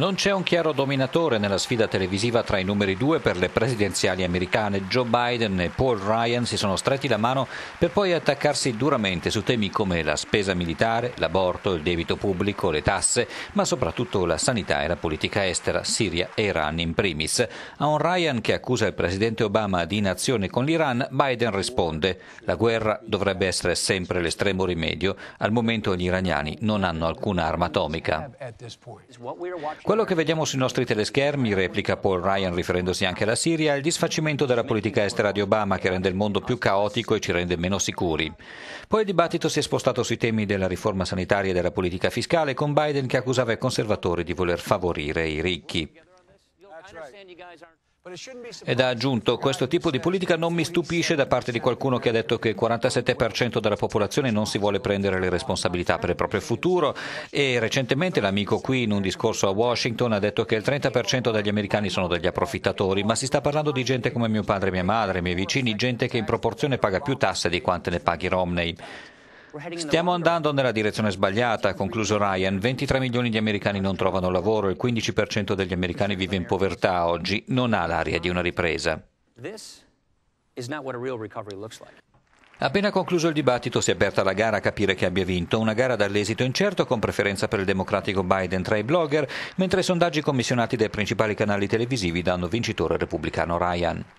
Non c'è un chiaro dominatore nella sfida televisiva tra i numeri due per le presidenziali americane. Joe Biden e Paul Ryan si sono stretti la mano per poi attaccarsi duramente su temi come la spesa militare, l'aborto, il debito pubblico, le tasse, ma soprattutto la sanità e la politica estera, Siria e Iran in primis. A un Ryan che accusa il presidente Obama di inazione con l'Iran, Biden risponde: La guerra dovrebbe essere sempre l'estremo rimedio. Al momento gli iraniani non hanno alcuna arma atomica. Quello che vediamo sui nostri teleschermi, replica Paul Ryan riferendosi anche alla Siria, è il disfacimento della politica estera di Obama che rende il mondo più caotico e ci rende meno sicuri. Poi il dibattito si è spostato sui temi della riforma sanitaria e della politica fiscale con Biden che accusava i conservatori di voler favorire i ricchi. Ed ha aggiunto, questo tipo di politica non mi stupisce da parte di qualcuno che ha detto che il 47% della popolazione non si vuole prendere le responsabilità per il proprio futuro e recentemente l'amico qui in un discorso a Washington ha detto che il 30% degli americani sono degli approfittatori, ma si sta parlando di gente come mio padre mia madre, i miei vicini, gente che in proporzione paga più tasse di quante ne paghi Romney. Stiamo andando nella direzione sbagliata, ha concluso Ryan. 23 milioni di americani non trovano lavoro, il 15% degli americani vive in povertà oggi, non ha l'aria di una ripresa. Appena concluso il dibattito si è aperta la gara a capire chi abbia vinto, una gara dall'esito incerto con preferenza per il democratico Biden tra i blogger, mentre i sondaggi commissionati dai principali canali televisivi danno vincitore repubblicano Ryan.